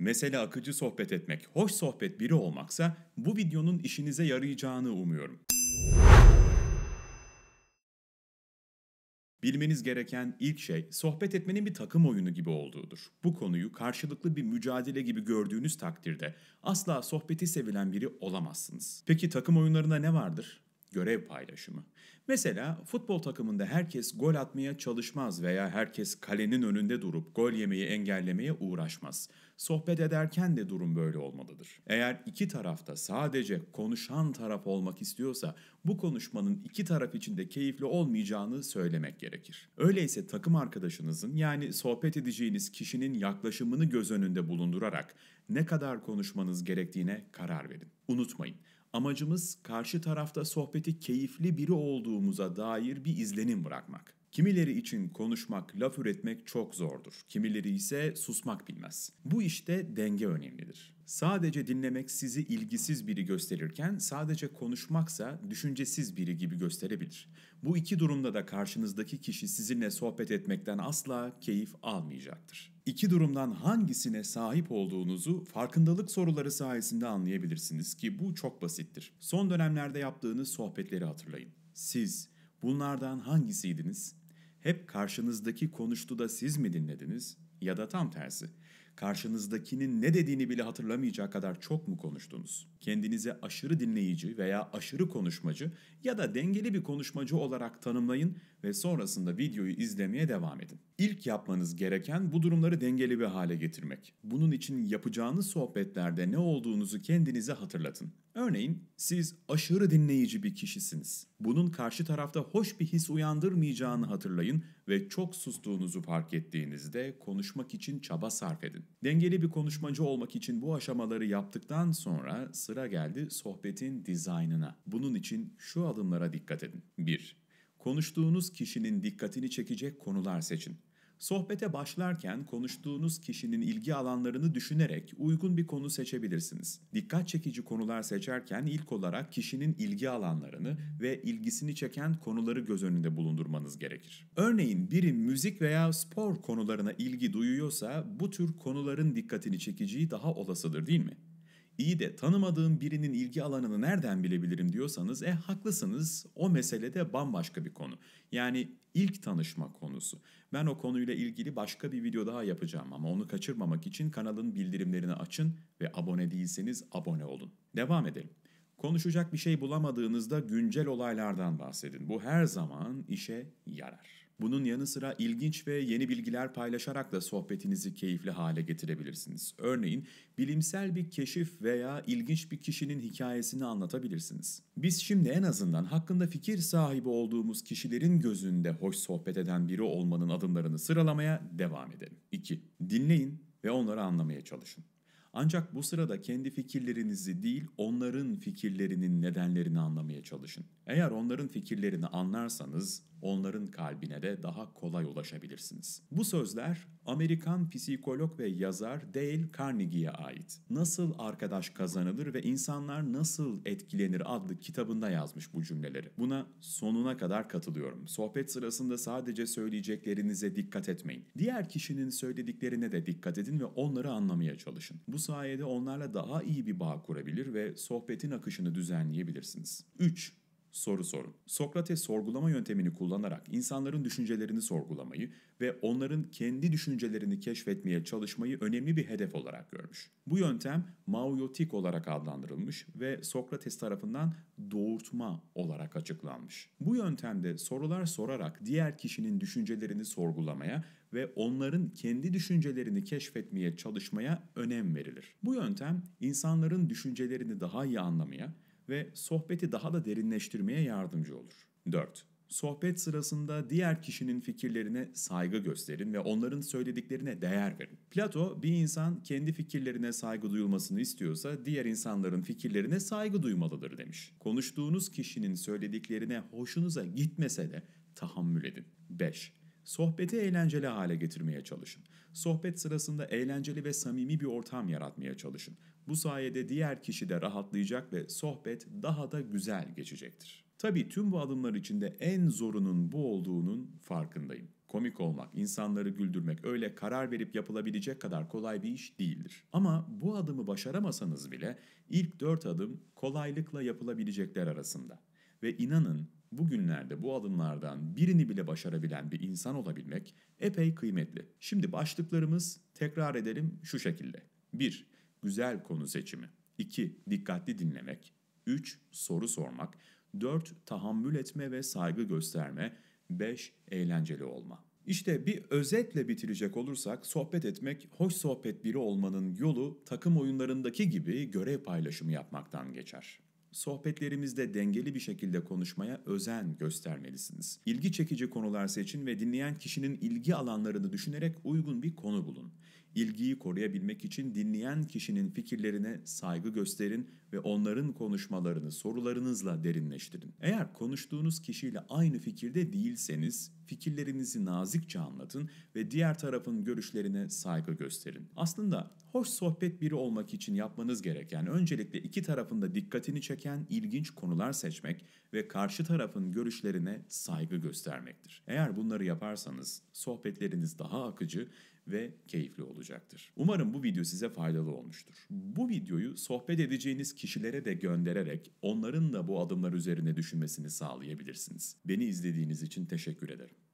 Mesele akıcı sohbet etmek, hoş sohbet biri olmaksa bu videonun işinize yarayacağını umuyorum. Bilmeniz gereken ilk şey sohbet etmenin bir takım oyunu gibi olduğudur. Bu konuyu karşılıklı bir mücadele gibi gördüğünüz takdirde asla sohbeti sevilen biri olamazsınız. Peki takım oyunlarında ne vardır? Görev paylaşımı. Mesela futbol takımında herkes gol atmaya çalışmaz veya herkes kalenin önünde durup gol yemeyi engellemeye uğraşmaz. Sohbet ederken de durum böyle olmalıdır. Eğer iki tarafta sadece konuşan taraf olmak istiyorsa bu konuşmanın iki taraf için de keyifli olmayacağını söylemek gerekir. Öyleyse takım arkadaşınızın yani sohbet edeceğiniz kişinin yaklaşımını göz önünde bulundurarak ne kadar konuşmanız gerektiğine karar verin. Unutmayın, amacımız karşı tarafta sohbeti keyifli biri olduğumuza dair bir izlenim bırakmak. Kimileri için konuşmak, laf üretmek çok zordur. Kimileri ise susmak bilmez. Bu işte denge önemlidir. Sadece dinlemek sizi ilgisiz biri gösterirken sadece konuşmaksa düşüncesiz biri gibi gösterebilir. Bu iki durumda da karşınızdaki kişi sizinle sohbet etmekten asla keyif almayacaktır. İki durumdan hangisine sahip olduğunuzu farkındalık soruları sayesinde anlayabilirsiniz ki bu çok basittir. Son dönemlerde yaptığınız sohbetleri hatırlayın. Siz bunlardan hangisiydiniz? Hep karşınızdaki konuştu da siz mi dinlediniz ya da tam tersi? Karşınızdakinin ne dediğini bile hatırlamayacak kadar çok mu konuştunuz? Kendinize aşırı dinleyici veya aşırı konuşmacı ya da dengeli bir konuşmacı olarak tanımlayın ve sonrasında videoyu izlemeye devam edin. İlk yapmanız gereken bu durumları dengeli bir hale getirmek. Bunun için yapacağınız sohbetlerde ne olduğunuzu kendinize hatırlatın. Örneğin siz aşırı dinleyici bir kişisiniz. Bunun karşı tarafta hoş bir his uyandırmayacağını hatırlayın ve çok sustuğunuzu fark ettiğinizde konuşmak için çaba sarf edin. Dengeli bir konuşmacı olmak için bu aşamaları yaptıktan sonra sıra geldi sohbetin dizaynına. Bunun için şu adımlara dikkat edin. 1. Konuştuğunuz kişinin dikkatini çekecek konular seçin. Sohbete başlarken konuştuğunuz kişinin ilgi alanlarını düşünerek uygun bir konu seçebilirsiniz. Dikkat çekici konular seçerken ilk olarak kişinin ilgi alanlarını ve ilgisini çeken konuları göz önünde bulundurmanız gerekir. Örneğin biri müzik veya spor konularına ilgi duyuyorsa bu tür konuların dikkatini çekeceği daha olasıdır değil mi? İyi de tanımadığım birinin ilgi alanını nereden bilebilirim diyorsanız e haklısınız o mesele de bambaşka bir konu. Yani ilk tanışma konusu. Ben o konuyla ilgili başka bir video daha yapacağım ama onu kaçırmamak için kanalın bildirimlerini açın ve abone değilseniz abone olun. Devam edelim. Konuşacak bir şey bulamadığınızda güncel olaylardan bahsedin. Bu her zaman işe yarar. Bunun yanı sıra ilginç ve yeni bilgiler paylaşarak da sohbetinizi keyifli hale getirebilirsiniz. Örneğin bilimsel bir keşif veya ilginç bir kişinin hikayesini anlatabilirsiniz. Biz şimdi en azından hakkında fikir sahibi olduğumuz kişilerin gözünde hoş sohbet eden biri olmanın adımlarını sıralamaya devam edelim. 2. Dinleyin ve onları anlamaya çalışın. Ancak bu sırada kendi fikirlerinizi değil, onların fikirlerinin nedenlerini anlamaya çalışın. Eğer onların fikirlerini anlarsanız onların kalbine de daha kolay ulaşabilirsiniz. Bu sözler Amerikan psikolog ve yazar Dale Carnegie'ye ait. Nasıl arkadaş kazanılır ve insanlar nasıl etkilenir adlı kitabında yazmış bu cümleleri. Buna sonuna kadar katılıyorum. Sohbet sırasında sadece söyleyeceklerinize dikkat etmeyin. Diğer kişinin söylediklerine de dikkat edin ve onları anlamaya çalışın. Bu sayede onlarla daha iyi bir bağ kurabilir ve sohbetin akışını düzenleyebilirsiniz. 3. Soru sorun. Sokrates sorgulama yöntemini kullanarak insanların düşüncelerini sorgulamayı ve onların kendi düşüncelerini keşfetmeye çalışmayı önemli bir hedef olarak görmüş. Bu yöntem maoyotik olarak adlandırılmış ve Sokrates tarafından doğurtma olarak açıklanmış. Bu yöntemde sorular sorarak diğer kişinin düşüncelerini sorgulamaya ve onların kendi düşüncelerini keşfetmeye çalışmaya önem verilir. Bu yöntem insanların düşüncelerini daha iyi anlamaya ve sohbeti daha da derinleştirmeye yardımcı olur. 4. Sohbet sırasında diğer kişinin fikirlerine saygı gösterin ve onların söylediklerine değer verin. Plato, bir insan kendi fikirlerine saygı duyulmasını istiyorsa diğer insanların fikirlerine saygı duymalıdır demiş. Konuştuğunuz kişinin söylediklerine hoşunuza gitmese de tahammül edin. 5. Sohbeti eğlenceli hale getirmeye çalışın. Sohbet sırasında eğlenceli ve samimi bir ortam yaratmaya çalışın. Bu sayede diğer kişi de rahatlayacak ve sohbet daha da güzel geçecektir. Tabii tüm bu adımlar içinde en zorunun bu olduğunun farkındayım. Komik olmak, insanları güldürmek öyle karar verip yapılabilecek kadar kolay bir iş değildir. Ama bu adımı başaramasanız bile ilk dört adım kolaylıkla yapılabilecekler arasında. Ve inanın bugünlerde bu adımlardan birini bile başarabilen bir insan olabilmek epey kıymetli. Şimdi başlıklarımız tekrar edelim şu şekilde. 1. Güzel konu seçimi. 2. Dikkatli dinlemek. 3. Soru sormak. 4. Tahammül etme ve saygı gösterme. 5. Eğlenceli olma. İşte bir özetle bitirecek olursak sohbet etmek, hoş sohbet biri olmanın yolu takım oyunlarındaki gibi görev paylaşımı yapmaktan geçer. Sohbetlerimizde dengeli bir şekilde konuşmaya özen göstermelisiniz. İlgi çekici konular seçin ve dinleyen kişinin ilgi alanlarını düşünerek uygun bir konu bulun ilgiyi koruyabilmek için dinleyen kişinin fikirlerine saygı gösterin ve onların konuşmalarını sorularınızla derinleştirin. Eğer konuştuğunuz kişiyle aynı fikirde değilseniz fikirlerinizi nazikçe anlatın ve diğer tarafın görüşlerine saygı gösterin. Aslında hoş sohbet biri olmak için yapmanız gereken öncelikle iki tarafında dikkatini çeken ilginç konular seçmek ve karşı tarafın görüşlerine saygı göstermektir. Eğer bunları yaparsanız sohbetleriniz daha akıcı ve keyifli olacaktır. Umarım bu video size faydalı olmuştur. Bu videoyu sohbet edeceğiniz kişilere de göndererek onların da bu adımlar üzerine düşünmesini sağlayabilirsiniz. Beni izlediğiniz için teşekkür ederim.